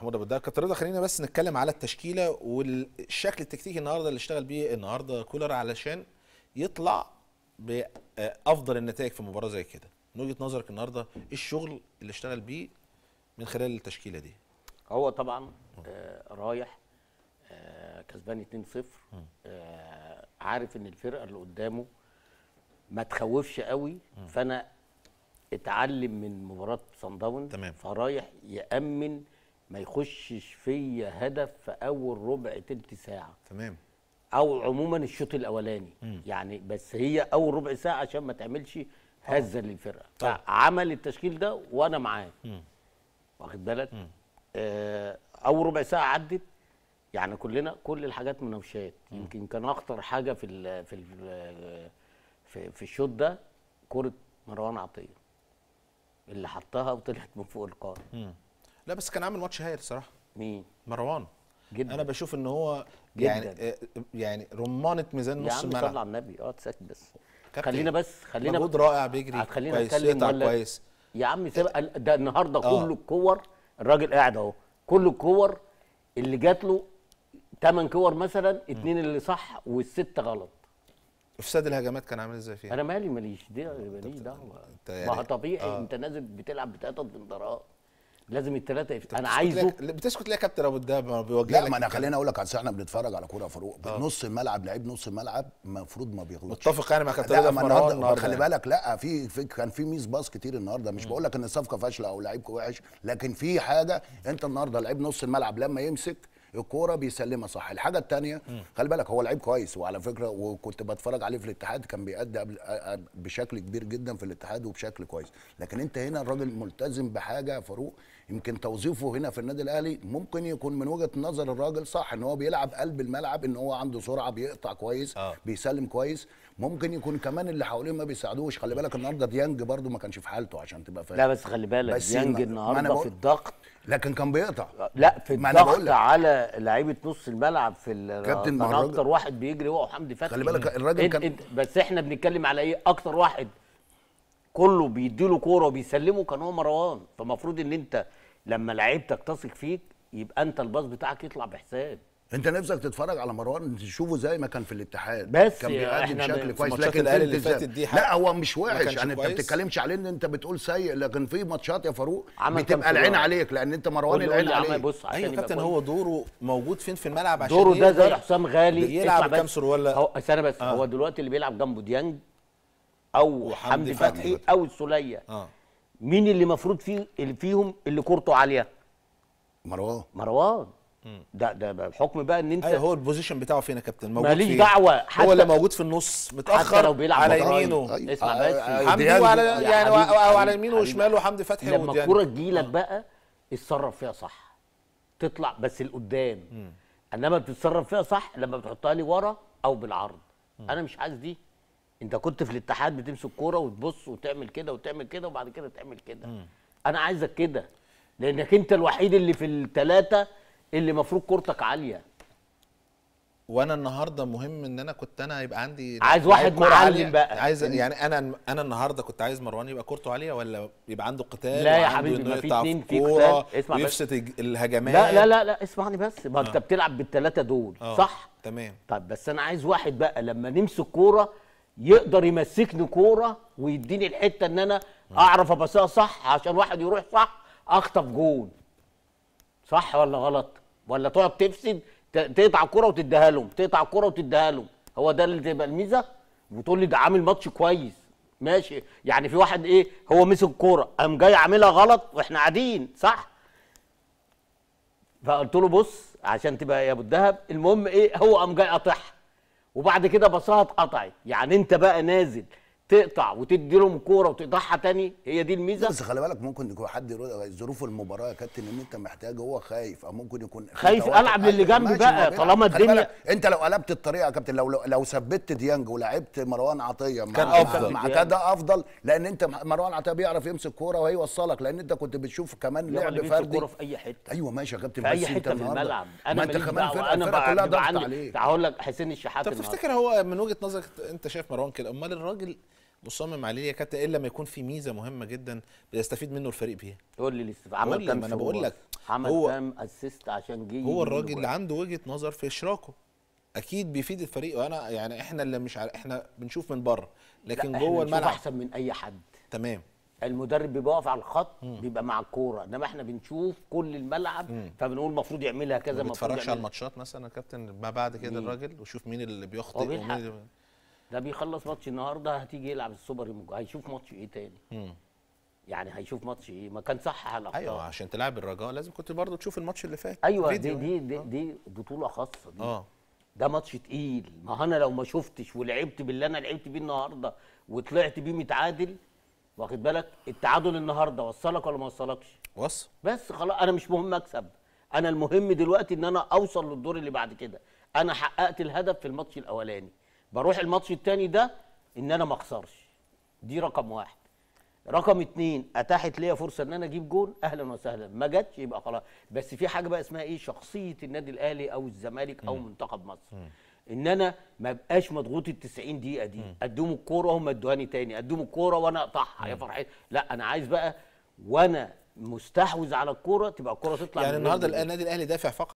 محمود ابو الدار كابتن رضا خلينا بس نتكلم على التشكيله والشكل التكتيكي النهارده اللي اشتغل بيه النهارده كولر علشان يطلع بافضل النتائج في مباراه زي كده من وجهه نظرك النهارده ايه الشغل اللي اشتغل بيه من خلال التشكيله دي هو طبعا آه رايح آه كسبان 2-0 آه عارف ان الفرقه اللي قدامه ما تخوفش قوي فانا اتعلم من مباراه صن داونز فرايح يامن ما يخشش فيا هدف في اول ربع تلت ساعه تمام او عموما الشوط الاولاني مم. يعني بس هي اول ربع ساعه عشان ما تعملش هزه للفرقه طبعا. فعمل التشكيل ده وانا معاه واخد بالك آه اول ربع ساعه عدت يعني كلنا كل الحاجات مناوشات يمكن كان اخطر حاجه في الـ في الـ في, في الشوط ده كره مروان عطيه اللي حطها وطلعت من فوق القائم لا بس كان عامل ماتش هايل صراحه مين مروان جدا انا بشوف ان هو جداً. يعني آه، يعني رمانه ميزان نص الملعب يا عم على النبي اه تسكت بس خلينا بس خلينا مجهود رائع بيجري آه، خلينا كويس يقطع كويس يا عم سيب ده النهارده آه. كل الكور الراجل قاعد اهو كل الكور اللي جات له ثمان كور مثلا اثنين اللي صح والسته غلط افساد الهجمات كان عامل ازاي فيها؟ انا مالي ماليش دي ماليش دعوه ما هو يعني طبيعي آه. انت نازل بتلعب بثلاث انذارات لازم الثلاثه يفت... انا عايزه بتسكت ليه يا كابتن ابو الدهب ما بيوجه لا ما انا خليني اقول لك اصل احنا بنتفرج على كوره فاروق آه. نص الملعب لعيب نص الملعب المفروض ما بيغلطش متفق يعني مع كابتن ابو ما النهارده خلي يعني. بالك لا في, في كان في ميز باص كتير النهارده مش بقول لك ان الصفقه فاشله او لعيب وحش لكن في حاجه انت النهارده لعيب نص الملعب لما يمسك الكوره بيسلمها صح الحاجه الثانيه خلي بالك هو لعيب كويس وعلى فكره وكنت بتفرج عليه في الاتحاد كان بيأدي آه، آه، بشكل كبير جدا في الاتحاد وبشكل كويس لكن انت هنا الراجل ملتزم بحاجه يا فاروق يمكن توظيفه هنا في النادي الاهلي ممكن يكون من وجهه نظر الراجل صح ان هو بيلعب قلب الملعب ان هو عنده سرعه بيقطع كويس آه. بيسلم كويس ممكن يكون كمان اللي حواليه ما بيساعدوش خلي بالك النهارده ديانج برده ما كانش في حالته عشان تبقى فاهم لا بس خلي بالك بس ديانج النهارده في الضغط لكن كان بيقطع لا في الضغط على لعيبه نص الملعب في كابتن اكتر واحد بيجري هو حمدي فتحي خلي بالك الراجل كان انت بس احنا بنتكلم على ايه اكتر واحد كله بيديله كوره وبيسلمه كان هو مروان فالمفروض ان انت لما لعيبتك تثق فيك يبقى انت الباص بتاعك يطلع بحساب انت نفسك تتفرج على مروان تشوفه زي ما كان في الاتحاد بس كان بيقدم شكل كويس لكن اللي فاتت دي لا هو مش وحش يعني انت ما بتتكلمش عليه ان انت بتقول سيء لكن في ماتشات يا فاروق بتبقى العين عليك لان انت مروان العين عليك بص ايوه كابتن هو دوره موجود فين في الملعب عشان دوره ده زي حسام غالي يلعب كام ولا هو استنى بس آه. هو دلوقتي اللي بيلعب جنبه ديانج او حمدي فتحي او السوليه آه. مين اللي المفروض فيه اللي فيهم اللي كورته عاليه مروان مروان ده ده بحكم بقى ان انت أيوه هو البوزيشن بتاعه فين يا كابتن موجود ماليش دعوه حتى هو اللي موجود في النص متاخر حتى لو بيلعب على يمينه اسمع بس آه، آه، آه، حمدي وعلى يعني وعلى على يمينه وشماله حمدي فتحي لما الكوره تجيلك بقى اتصرف فيها صح تطلع بس لقدام انما بتتصرف فيها صح لما بتحطها لي ورا او بالعرض م. انا مش عايز دي انت كنت في الاتحاد بتمسك كوره وتبص وتعمل كده وتعمل كده وبعد كده تعمل كده انا عايزك كده لانك انت الوحيد اللي في الثلاثه اللي المفروض كورتك عاليه وانا النهارده مهم ان انا كنت انا يبقى عندي عايز واحد معلم بقى عايز يعني انا انا النهارده كنت عايز مروان يبقى كورته عاليه ولا يبقى عنده قتال لا يا حبيبي ما في اتنين في قتال اسمع ويفسد الهجمات لا لا لا لا اسمعني بس ما انت آه. بتلعب بالثلاثه دول آه. صح تمام طب بس انا عايز واحد بقى لما نمسك كوره يقدر يمسكني كوره ويديني الحته ان انا آه. اعرف ابصها صح عشان واحد يروح صح اخطف جون صح ولا غلط ولا تقعد تفسد تقطع الكوره وتديها لهم تقطع الكوره وتديها لهم هو ده اللي تبقى الميزه وتقول لي ده عامل ماتش كويس ماشي يعني في واحد ايه هو مسك الكوره قام جاي عاملها غلط واحنا قاعدين صح فقلت له بص عشان تبقى يا ابو الدهب المهم ايه هو قام جاي قاطعها وبعد كده بصها اتقطعت يعني انت بقى نازل تقطع وتدي لهم كوره وتقطعها تاني هي دي الميزه بس خلي بالك ممكن يكون حد ظروف المباراه يا كابتن ان انت محتاج هو خايف او ممكن يكون خايف العب للي أيوة، جنبي بقى طالما الدنيا انت لو قلبت الطريقه يا كابتن لو لو ثبتت ديانج ولعبت مروان عطيه مع كان افضل مع كان افضل لان انت مروان عطيه بيعرف يمسك كوره وهيوصلك لان انت كنت بتشوف كمان لعب فردي كوره في اي حته ايوه ماشي يا كابتن في اي حته في الملعب انا انت كمان فرقه كلها ضغط عليك هقول لك حسين الشحات طب تفتكر هو من وجهه نظرك انت شايف مروان كده امال الراجل مصمم عليه يا كابتن الا ما يكون في ميزه مهمه جدا بيستفيد منه الفريق بيها قول لي عمل كام إيه انا بقول لك عمل كام اسيست عشان جه هو الراجل اللي عنده وجهه نظر في اشراكه اكيد بيفيد الفريق وانا يعني احنا اللي مش عارف احنا بنشوف من بره لكن جوه الملعب احسن من اي حد تمام المدرب بيبقى واقف على الخط مم. بيبقى مع الكوره انما احنا بنشوف كل الملعب مم. فبنقول المفروض يعملها كذا ما بتتفرجش على الماتشات مثلا يا كابتن ما بعد كده الراجل وشوف مين اللي بيخطئ ومين اللي ده بيخلص ماتش النهارده هتيجي يلعب السوبر المج... هيشوف ماتش ايه تاني مم. يعني هيشوف ماتش ايه ما كان صح على أيوة، الاخطاء ايوه عشان تلعب الرجاء لازم كنت برضه تشوف الماتش اللي فات ايوه دي دي يعني. دي, دي بطوله خاصه دي اه ده ماتش تقيل ما انا لو ما شفتش ولعبت باللي انا لعبت بيه النهارده وطلعت بيه متعادل واخد بالك التعادل النهارده وصلك ولا ما وصلكش وصل بس خلاص انا مش مهم اكسب انا المهم دلوقتي ان انا اوصل للدور اللي بعد كده انا حققت الهدف في الماتش الاولاني بروح الماتش التاني ده ان انا ما اخسرش دي رقم واحد رقم اتنين اتاحت ليا فرصه ان انا اجيب جون اهلا وسهلا ما جاتش يبقى خلاص بس في حاجه بقى اسمها ايه شخصيه النادي الاهلي او الزمالك او منتخب مصر ان انا ما بقاش مضغوط ال 90 دقيقه دي اديهم الكوره وهم ادوهاني تاني اديهم الكوره وانا اقطعها يا فرحتي لا انا عايز بقى وانا مستحوذ على الكوره تبقى الكوره تطلع يعني النهارده النادي الاهلي دافع فقط